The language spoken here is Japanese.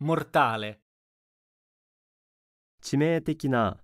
mortale 致命的な